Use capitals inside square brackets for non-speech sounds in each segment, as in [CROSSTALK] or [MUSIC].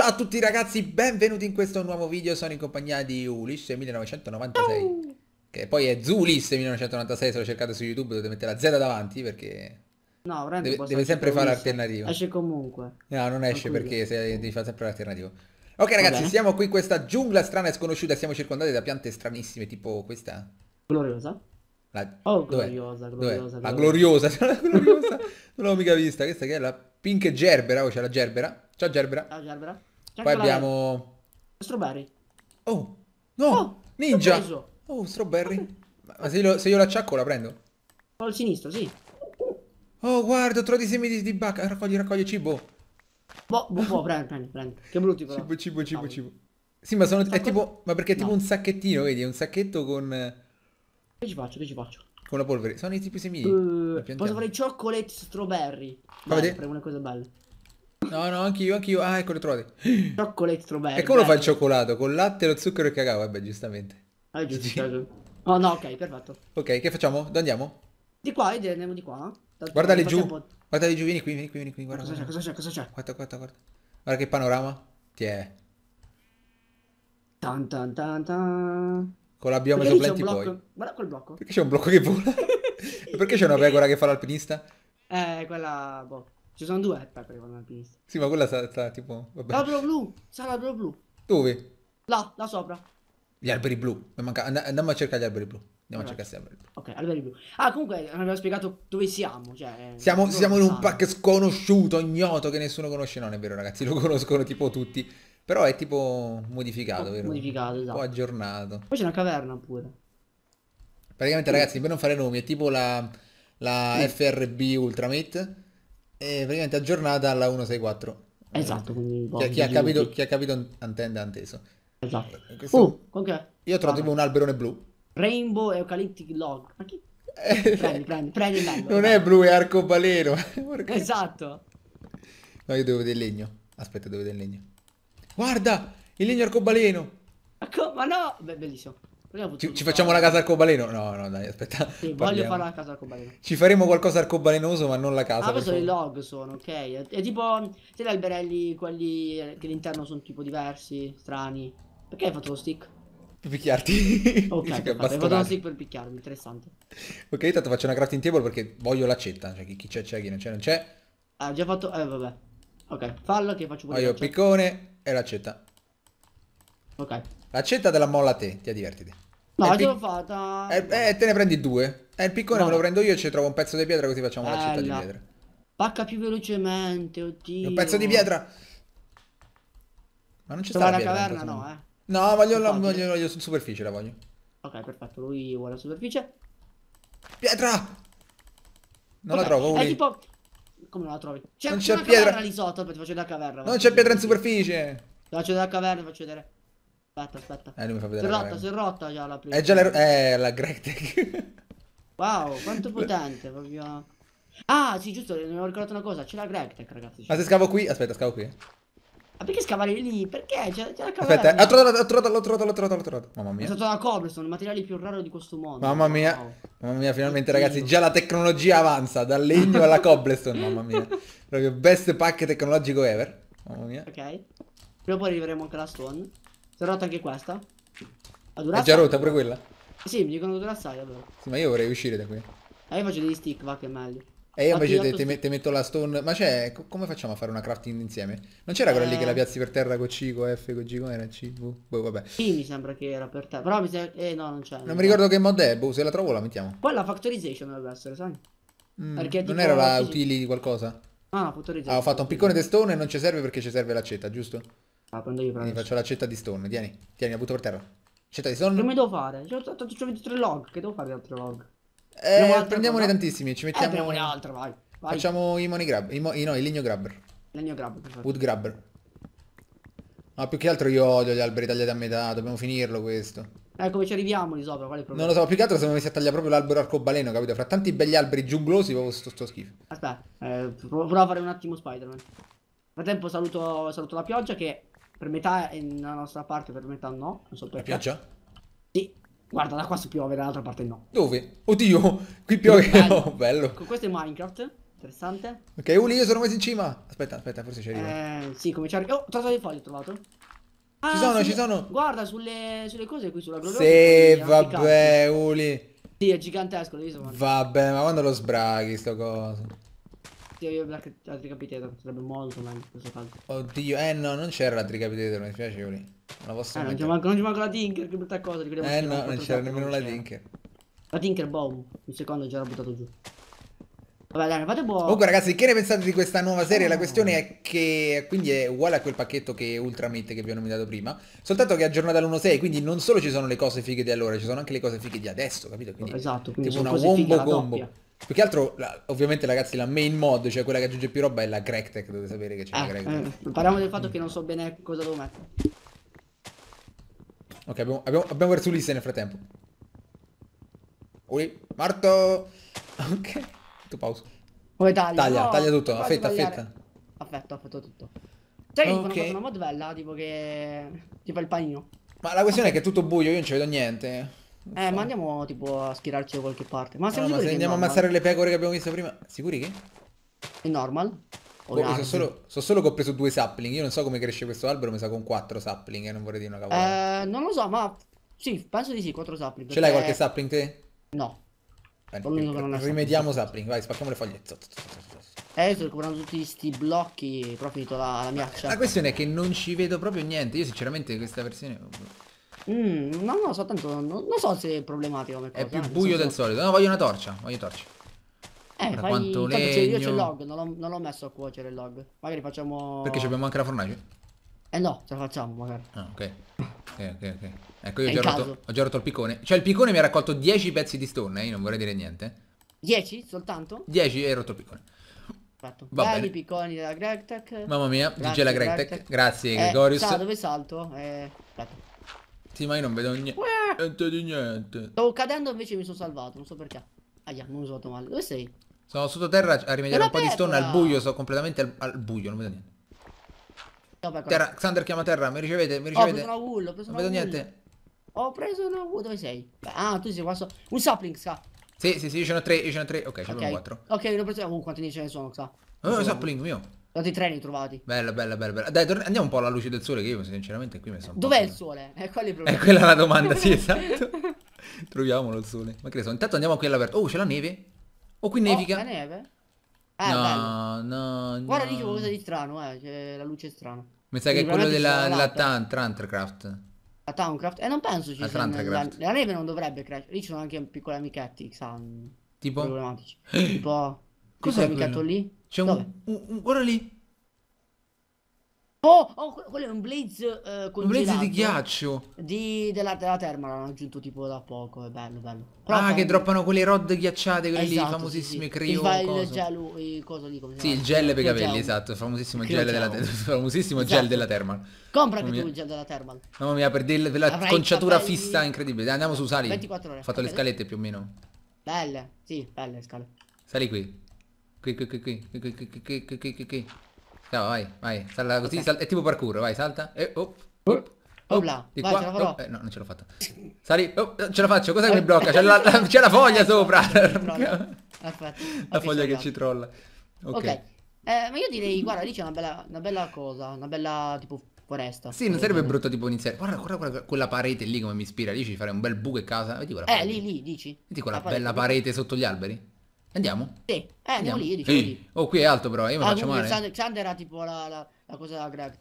Ciao a tutti ragazzi, benvenuti in questo nuovo video, sono in compagnia di Ulisse 1996 Che poi è Zulisse 1996, se lo cercate su YouTube dovete mettere la Z davanti perché No, deve, deve sempre fare l'alternativa Esce comunque No, non esce perché se, devi fare sempre l'alternativa Ok ragazzi, siamo qui in questa giungla strana e sconosciuta, siamo circondati da piante stranissime tipo questa Gloriosa la... Oh, gloriosa, gloriosa, gloriosa, La gloriosa, [LAUGHS] la gloriosa. non l'ho mica vista, questa che è la Pink Gerbera, o c'è la Gerbera Ciao Gerbera Ciao Gerbera poi abbiamo... Strawberry. Oh, no, oh, ninja. Oh, strawberry. Ma se io, se io l'acciacco la prendo? Col sinistro, sì. Oh, guarda, ho trovato i semi di, di bacca. Raccogli, raccogli cibo. Boh, boh, boh, prendi, prendi, Che brutti però. Cibo, cibo, cibo, cibo. Sì, ma sono... È tipo... Ma perché è tipo no. un sacchettino, vedi? È un sacchetto con... Che ci faccio, che ci faccio? Con la polvere. Sono i tipi semi Uh, eh, posso fare i cioccolati strawberry. Vabbè, Dai, una cosa bella. No, no, anch'io, anch'io. Ah, ecco, le trovate. [GASPS] Cioccolato verde. E come lo fa il cioccolato? Con latte, lo zucchero e cacao? Vabbè, giustamente. Ah, giusto, Oh, no, ok, perfetto. Ok, che facciamo? Dove andiamo? Di qua, eh, andiamo di qua. Eh. Tanto guardale giù. Guarda Guardale giù, vieni qui, vieni qui, vieni qui. Guarda, cosa c'è, cosa c'è, cosa c'è? Guarda, guarda, guarda. Guarda che panorama. Ti è. Tan, tan, tan, tan. Con la bioma soplenti poi. Guarda quel blocco. Perché c'è un blocco che vola? [LAUGHS] perché c'è una pecora che fa l'alpinista? Eh, quella... Boh. Ci sono due attacchi che fanno Sì, ma quella sta, sta tipo... Vabbè. L'albero blu, sta l'albero blu. Dove? Là, là sopra. Gli alberi blu. Manca... andiamo a cercare gli alberi blu. Andiamo allora. a cercare questi alberi blu. Ok, alberi blu. Ah, comunque non abbiamo spiegato dove siamo. Cioè, eh, siamo, siamo in un pack sconosciuto, ignoto, che nessuno conosce. non è vero, ragazzi, lo [LAUGHS] conoscono tipo tutti. Però è tipo modificato, oh, vero? Modificato, esatto. O aggiornato. Poi c'è una caverna pure. Praticamente, sì. ragazzi, per non fare nomi, è tipo la, la sì. FRB Ultramate è praticamente aggiornata alla 164. Esatto, quindi... chi, chi, ha capito, chi, ha capito, antende anteso. Esatto. Eh, questo... uh, okay. Io ho trovato tipo un alberone blu. Rainbow Eucalyptic Log. Ma chi... Eh. prendi, prendi, prendi il bello. Non è blu, è arcobaleno. [LAUGHS] esatto. No, io devo vedere il legno. Aspetta, devo vedere il legno. Guarda, il legno arcobaleno. Ma no, Beh, bellissimo. Ci, ci, facciamo fare... una casa arcobaleno? No, no, dai, aspetta. Sì, voglio fare la casa arcobaleno. Ci faremo qualcosa arcobalenoso, ma non la casa. Ah, questo i log sono, ok. È, è tipo. Sai gli alberelli, quelli eh, che all'interno sono tipo diversi, strani. Perché hai fatto lo stick? Per picchiarti. [LAUGHS] Ok, per fatto, hai fatto lo stick per picchiarmi, interessante. Ok, intanto faccio una crafting table perché voglio l'accetta. Cioè, chi c'è, c'è, chi non c'è, non c'è. Ah, già fatto. Eh, vabbè. Ok, fallo che faccio pure. Voglio piccone e l'accetta. Ok. L'accetta della molla a te, ti divertiti. No, ce ho fatta. Eh, te ne prendi due. Eh, il piccone no. me lo prendo io e ci trovo un pezzo di pietra così facciamo Bella. una città di pietra. Pacca più velocemente, oddio. Un pezzo di pietra. Ma non ci sta la pietra. caverna, no, eh. No, voglio, la, voglio, voglio la superficie, la voglio. Ok, perfetto, lui vuole la superficie. Pietra! Non okay. la trovo, Uli. È tipo... Come non la trovi? C'è una c'è pietra. caverna lì sotto, ti faccio vedere la caverna. Non c'è pietra in superficie. Ti faccio vedere la caverna, faccio vedere. Aspetta, aspetta. Eh, non mi fa vedere. Si rotta, si rotta già la prima. È già la, eh, la Greg Tech. wow, quanto [LAUGHS] potente, proprio. Ah, sì, giusto, ne ho ricordato una cosa. C'è la Greg Tech, ragazzi. Ma se scavo qui, aspetta, scavo qui. Ma perché scavare lì? Perché? C'è la caverna. Aspetta, eh, ho trovato, ho trovato, l'ho trovato, l'ho trovato, l'ho trovato. Mamma mia. È stato la cobblestone, il materiale più raro di questo mondo. Mamma mia. Wow. Mamma mia, finalmente ragazzi, già la tecnologia avanza, dal legno alla cobblestone, mamma mia. [LAUGHS] Proprio best pack tecnologico ever. Mamma mia. Ok. Prima poi arriveremo anche alla stone. Si è rotta anche questa? Ha È già rotta pure quella? Sì, mi dicono durassare allora. Sì, ma io vorrei uscire da qui. Eh, io faccio degli stick, va che è meglio. E eh, io invece te, te, metto la stone. Ma c'è. Co come facciamo a fare una crafting insieme? Non c'era quella eh... lì che la eh. piazzi per terra con C, con F, con G, come era C? V. Boh, vabbè. Sì, mi sembra che era per terra. Però mi sembra. Eh no, non c'è. Non, non mi ricordo che mod è, boh, se la trovo la mettiamo. Quella factorization dovrebbe essere, sai? Mm, perché non era la utili qualcosa? Ah, no, factorization. Ah, ho fatto un piccone di stone e non ci serve perché ci serve l'accetta, giusto? Ah, prendo io, prendo. faccio la cetta di stone, vieni, tieni, la butto per terra. Cetta di stone. Che mi devo fare? C'ho detto tre log, che devo fare altri log? Eh, prendiamone tantissimi, ci eh, mettiamo... Eh, prendiamone altro, vai. Facciamo i money grab, i no, i legno grabber. Legno grabber, perfetto. Wood grabber. Ma più che altro io odio gli alberi tagliati a metà, dobbiamo finirlo questo. Eh, come ci arriviamo lì sopra? Qual è il problema? Non lo so, più che altro se non messi a tagliare proprio l'albero arcobaleno, capito? Fra tanti belli alberi giunglosi, proprio sto, sto schifo. Aspetta, eh, provo a fare un attimo Spider-Man. Nel frattempo saluto, saluto la pioggia che per metà è nella nostra parte, per metà no. Non so perché. La pioggia? Sì. Guarda, da qua si piove, dall'altra parte no. Dove? Oddio, qui piove. [LAUGHS] Oh, bello. Con questo è Minecraft. Interessante. Ok, Uli, io sono messo in cima. Aspetta, aspetta, forse ci arrivo. Eh, sì, cominciare. Oh, trovato di fogli, ho trovato. Ah, ci sono, sulle... ci sono. Guarda, sulle, sulle cose qui, sulla grotta. Sì, vabbè, Uli. Sì, è gigantesco, lo visto. Vabbè, ma quando lo sbraghi sto coso? sia io che la Tricapitate sarebbe molto meglio questo caso. Oddio, eh no, non c'era la Tricapitate, mi spiace lì. Non la eh, non c'è manco, la Tinker, che brutta cosa, ricordiamo. Eh no, non c'era nemmeno la Tinker. La Tinker Bomb, un secondo già l'ho buttato giù. Vabbè, dai, fate buono. Comunque, ragazzi, che ne pensate di questa nuova serie? La ah. questione è che quindi è uguale a quel pacchetto che Ultramate che vi ho nominato prima. Soltanto che è aggiornata all'1.6. Quindi non solo ci sono le cose fighe di allora, ci sono anche le cose fighe di adesso, capito? Quindi, esatto, quindi tipo una wombo combo. Doppia. Più che altro, la, ovviamente ragazzi, la main mod, cioè quella che aggiunge più roba, è la Grectech, dovete sapere che c'è ah, la eh, Grectech. Eh, parliamo del fatto che non so bene cosa devo mettere. Ok, abbiamo, abbiamo, abbiamo Versulisse nel frattempo. Ui, Marto! [LAUGHS] Ok, tu pausa. Come taglia? Taglia, no, taglia tutto, affetta, affetta. Affetto, affetto tutto. Sai cioè, che okay. una mod bella, tipo che... Tipo il panino. Ma la questione okay. è che è tutto buio, io non ci vedo niente. Eh, ma andiamo tipo a schierarci da qualche parte. Ma no, eh, ma se andiamo a ammazzare le pecore che abbiamo visto prima, sicuri che? È normal? Oh, so, solo, so solo che ho preso due sapling. Io non so come cresce questo albero, mi sa con quattro sapling. E eh, non vorrei dire una cavolata. Eh, non lo so, ma sì, penso di sì, quattro sapling. Ce l'hai qualche sapling te? No. Bene, non rimediamo sapling. sapling, vai, spacchiamo le foglie. Eh, sto recuperando tutti questi blocchi. Proprio finito la, la mia accia. La questione è che non ci vedo proprio niente. Io, sinceramente, questa versione. Mm, non lo so, tanto non, non so se è problematico. Cosa, è più buio del so. solito. No, voglio una torcia. Voglio torcia. Eh, Guarda fai... quanto legno. Io c'è il log, non l'ho, messo a cuocere il log. Magari facciamo. Perché abbiamo anche la fornace? Eh no, ce la facciamo magari. Ah, ok. Ok, ok, ok. Ecco, io ho già, rotto, ho già, rotto, il piccone. Cioè, il piccone mi ha raccolto 10 pezzi di stone. Eh? Io non vorrei dire niente. 10 soltanto? 10 e rotto il piccone. Perfetto. Va Dai, picconi della GregTech. Mamma mia, Grazie, la GregTech. Grazie, eh, Gregorius. Sa dove salto? Eh, aspetta morti, ma io non vedo eh. niente. di niente. Stavo cadendo invece mi sono salvato, non so perché. Aia, non usato male. Dove sei? Sono sottoterra a rimediare un po' di stone al buio, sto completamente al, al buio, non vedo niente. No, terra, Xander chiama terra, mi ricevete, mi ricevete. Ho wool, ho preso non vedo wool. niente. Ho preso una wool, dove sei? Ah, tu sei qua sopra. Un sapling, sa. Sì, sì, sì, io ce n'ho tre, io ce n'ho tre. Ok, ce n'ho okay. quattro. Ok, ne ho preso... Uh, quanti ce ne sono, Ska? Oh, eh, un sapling mio. Dato i treni trovati. Bella, bella, bella, bella. Dai, torn- andiamo un po' alla luce del sole, che io sinceramente qui mi sono... Dov'è il sole? Eh, qual è, il eh, è quella la domanda, sì, [LAUGHS] esatto. Troviamolo il sole. Ma che ne so, intanto andiamo qui all'aperto. Oh, c'è la neve? Oh, qui oh, nevica. Oh, la neve? Eh, no, no, no, Guarda lì c'è qualcosa di strano, eh, c'è la luce strana. Mi sa che è quello della, della tan- Tantracraft. La Towncraft? Eh, non penso ci la sia... La, la neve non dovrebbe crescere. Lì ci sono anche piccoli amichetti, Xan. Tipo? Problematici. [GASPS] tipo... Cos'è quello? lì? C'è un, un, un, Guarda lì. Oh, oh, quello è un blaze eh, congelato. Un blaze di ghiaccio. Di, della, della terma l'hanno aggiunto tipo da poco, è bello, bello. Però ah, che droppano quelle rod ghiacciate, quelle esatto, lì, famosissime sì, sì. Creo. Il, il gel, il lì, come Sì, il gel per i capelli, esatto, il famosissimo, gel della, [LAUGHS] famosissimo esatto. gel della Thermal. Compra anche tu il gel della Thermal. Mamma mia, per, del, per la Avrai conciatura capelli... fissa incredibile. Andiamo su, sali. 24 ore. Ho fatto okay. le scalette più o meno. Belle, sì, belle le scale. Sali qui. Qui, qui, qui, qui, qui, qui, qui, qui, qui, qui, qui, qui. No, vai, vai, salta così, okay. salta, è tipo parkour, vai, salta. E op, op. di qua, ce oh, eh, no, non ce l'ho fatta. Sali, oh, ce la faccio, cosa che mi blocca? C'è la, la, la, foglia sopra. la foglia che ci trolla. Ok. ma io direi, guarda, lì c'è una bella, una bella cosa, una bella tipo foresta. Sì, non sarebbe brutto tipo iniziare. Guarda, guarda, quella parete lì come mi ispira, lì ci farei un bel buco e casa. Vedi quella Eh, lì, lì, dici. Vedi quella la bella parete sotto gli alberi. Andiamo? Sì, eh, andiamo, andiamo lì, dicevo sì. lì. Oh, qui è alto però, io mi ah, faccio male. Xander, Xander era tipo la, la, la cosa della Greg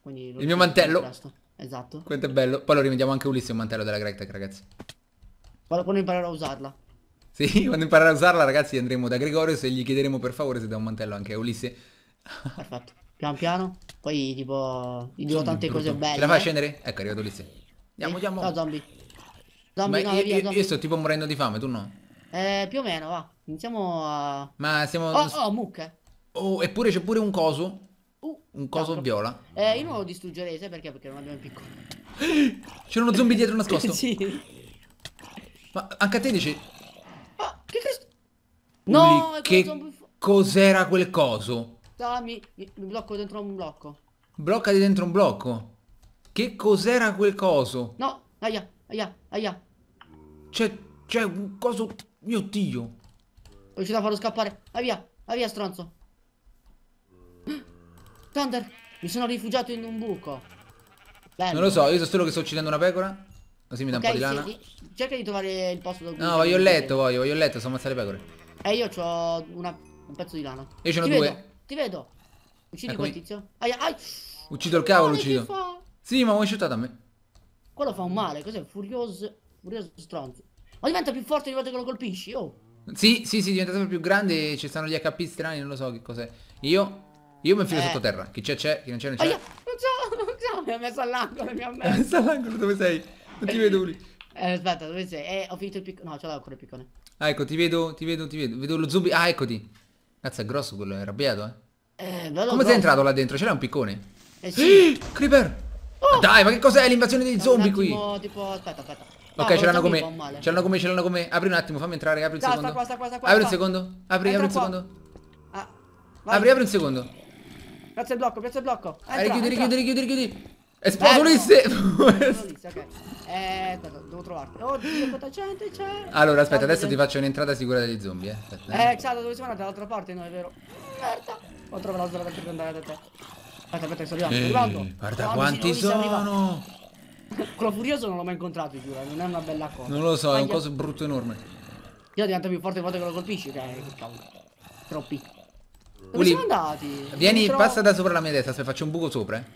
Quindi Il mio mantello. Esatto. Quanto è bello. Poi lo rimediamo anche Ulisse il mantello della Greg ragazzi. Quando, quando imparerò a usarla. Sì, [LAUGHS] quando imparerò a usarla, ragazzi, andremo da Gregorio e gli chiederemo per favore se dà un mantello anche a Ulisse. [LAUGHS] Perfetto. Pian piano. Poi tipo gli dirò tante cose belle. Ce la fai eh. scendere? Ecco, è arrivato Ulisse. Andiamo, eh, andiamo. Ciao zombie. Zombie, Ma no, io, via, zombie. io sto tipo morendo di fame, tu no? Eh, più o meno, va. Iniziamo a... Ma siamo... Oh, oh mucche. Oh, eppure c'è pure un coso. Uh, un coso dentro. viola. Eh, io non lo distruggerei, sai perché? Perché non abbiamo il piccolo. [GASPS] C'è uno zombie dietro nascosto. [LAUGHS] sì. Ma anche a te dice... Ah, che cazzo... No, che cos'era quel coso? No, mi... mi blocco dentro un blocco. Bloccati dentro un blocco? Che cos'era quel coso? No, aia, aia, aia. Cioè... C'è cioè, un coso... Mio Dio. Riuscite a farlo scappare. Vai via, vai via, stronzo. [CLEARS THROAT] Thunder, mi sono rifugiato in un buco. Bello. Non lo so, io so solo che sto uccidendo una pecora. Così mi dà okay, un po' di lana. Sì, cerca di trovare il posto dove... No, voglio il letto, voglio, voglio il letto, sto ammazzare le pecore. E eh, io ho una... un pezzo di lana. Io ce ne n'ho due. ti vedo. Uccidi quel tizio. Ai, ai. Uccido il cavolo, uccido. Sì, ma ho ha shottato a me. Quello fa un male, cos'è? Furioso... Furioso stronzo. Ma diventa più forte di che lo colpisci, oh. Sì, sì, sì, diventa sempre più grande e ci stanno gli HP strani, non lo so che cos'è. Io io mi infilo eh. sottoterra. Chi c'è c'è, chi non c'è non ah, c'è. Non so, [LAUGHS] non so, mi ha messo all'angolo, mi ha [LAUGHS] messo. messo all'angolo, dove sei? Non ti vedo lì. Eh, aspetta, dove sei? Eh, ho finito il piccone. No, ce l'ho ancora il piccone. Ah, ecco, ti vedo, ti vedo, ti vedo. Vedo lo zombie. Ah, eccoti. Cazzo, è grosso quello, è arrabbiato, eh. Eh, bello Come sei entrato là dentro? C'era un piccone? Eh sì. [GASPS] Creeper! Oh! Dai, ma che cos'è l'invasione dei zombie qui? Tipo, tipo, aspetta, aspetta. Ok, ce l'hanno come, ce l'hanno come, ce l'hanno come. Apri un attimo, fammi entrare, apri un secondo. Sta qua, sta qua, sta qua, apri un secondo, apri, apri un secondo. Ah, apri, apri un secondo. Grazie il blocco, grazie il blocco. Entra, richiudi, richiudi, richiudi, richiudi. Esploso [LAUGHS] Ulisse! ok. Eh, aspetta, devo trovarti. Oddio, quanta gente c'è! Allora, aspetta, adesso ti faccio un'entrata sicura degli zombie, eh. Eh, Xato, eh. dove siamo andati? Dall'altra parte, no, è vero. Merda! Ho trovato l'altra parte per andare da te. Aspetta, aspetta, sto arrivando, sto arrivando. Guarda quanti sono! Quello furioso non l'ho mai incontrato, giuro, eh, non è una bella cosa. Non lo so, Ma è un io... coso brutto enorme. Io divento più forte quando lo colpisci, che cavolo. Troppi. Dove Uli, siamo andati? Vieni, tro... passa da sopra la mia destra, se faccio un buco sopra. Eh,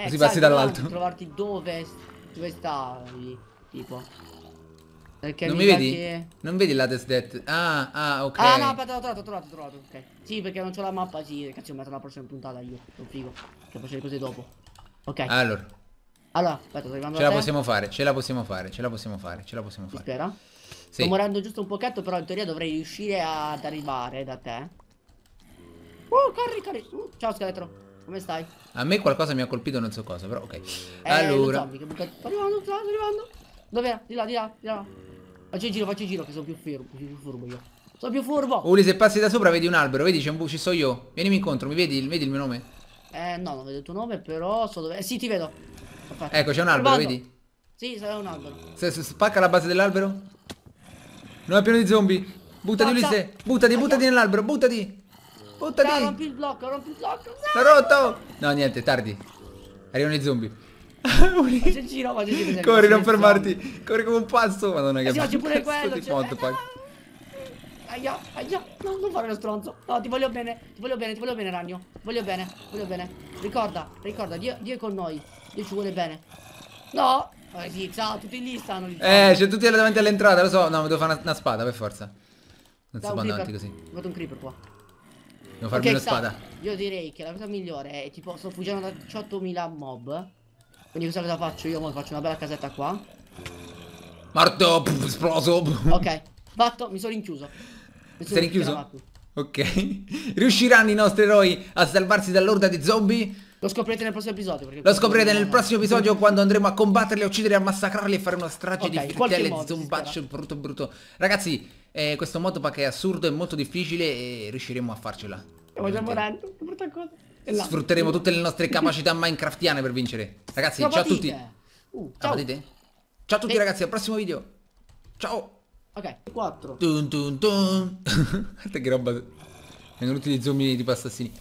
eh così sai, passi dall'alto. trovarti dove, dove stavi, tipo. Perché non mi vedi? Che... Non vedi la test death? Ah, ah, ok. Ah, no, aspetta, l'ho trovato, l'ho trovato, l'ho trovato. Ok. Sì, perché non c'ho la mappa, sì. Cazzo, metto la prossima puntata io. Sono figo. Che faccio le cose dopo. Ok. Allora. Allora, aspetta, torniamo Ce la possiamo fare, ce la possiamo fare, ce la possiamo fare, ce la possiamo fare. Spera? Sì. Sto morendo giusto un pochetto, però in teoria dovrei riuscire ad arrivare da te. Oh, carri, carri. Uh, ciao, scheletro. Come stai? A me qualcosa mi ha colpito, non so cosa, però ok. Eh, allora... Zombie, che Sto arrivando, sto arrivando. Dov'era? Di là, di là, di là. Faccio il giro, faccio il giro, che sono più furbo, più furbo io. Sono più furbo. Uli, se passi da sopra vedi un albero, vedi, c'è un buco, ci so io. Vienimi incontro, mi vedi, vedi il mio nome? Eh, no, non vedo il tuo nome, però so dove... Eh, sì, ti vedo. Infatti. Ecco, c'è un albero, vedi? Sì, sarà un albero. Se, se spacca la base dell'albero. Non è pieno di zombie. Buttati Forza. Ulisse. Buttati, buttati nell'albero, buttati. Buttati. No, rompi il blocco, rompi il blocco. No. L'ho rotto. No, niente, tardi. Arrivano i zombie. [LAUGHS] faccio il giro, faccio il giro. Corri, non fermarti. Corri come un pazzo. Madonna eh che... Sì, pure quello. Di fondo, cioè. eh, Aia, aia, no, non fare lo stronzo. No, ti voglio bene, ti voglio bene, ti voglio bene, ragno. Voglio bene, voglio bene. Ricorda, ricorda, Dio, Dio è con noi. Lì ci vuole bene. No! Eh, sì, ciao, tutti lì stanno lì. Eh, c'è tutti davanti all'entrata, lo so. No, devo fare una, una spada per forza. Non da, si vanno avanti così. Ho un creeper qua. Devo farmi okay, una spada. Io direi che la cosa migliore è tipo sto fuggendo da 18.000 mob. Quindi cosa cosa faccio? Io faccio una bella casetta qua. Morto, pff, esploso. Pff. Ok, fatto, mi sono rinchiuso. Nessuno Sei rinchiuso? Ok. [LAUGHS] Riusciranno i nostri eroi a salvarsi dall'orda di zombie? Lo scoprirete nel prossimo episodio. Lo scoprirete nel prossimo episodio quando andremo a combatterli, a ucciderli, a massacrarli e fare una strage okay, di frittelle di zombaccio brutto brutto. Ragazzi, eh, questo motopack è assurdo, è molto difficile e riusciremo a farcela. Stiamo già morendo, che brutta cosa. Sfrutteremo tutte le nostre capacità minecraftiane per vincere. Ragazzi, ciao a tutti. Uh, ciao. ciao a tutti ragazzi, al prossimo video. Ciao. Ok, 4. Tun tun tun. [LAUGHS] Guarda che roba. Benvenuti dei zombie tipo assassini.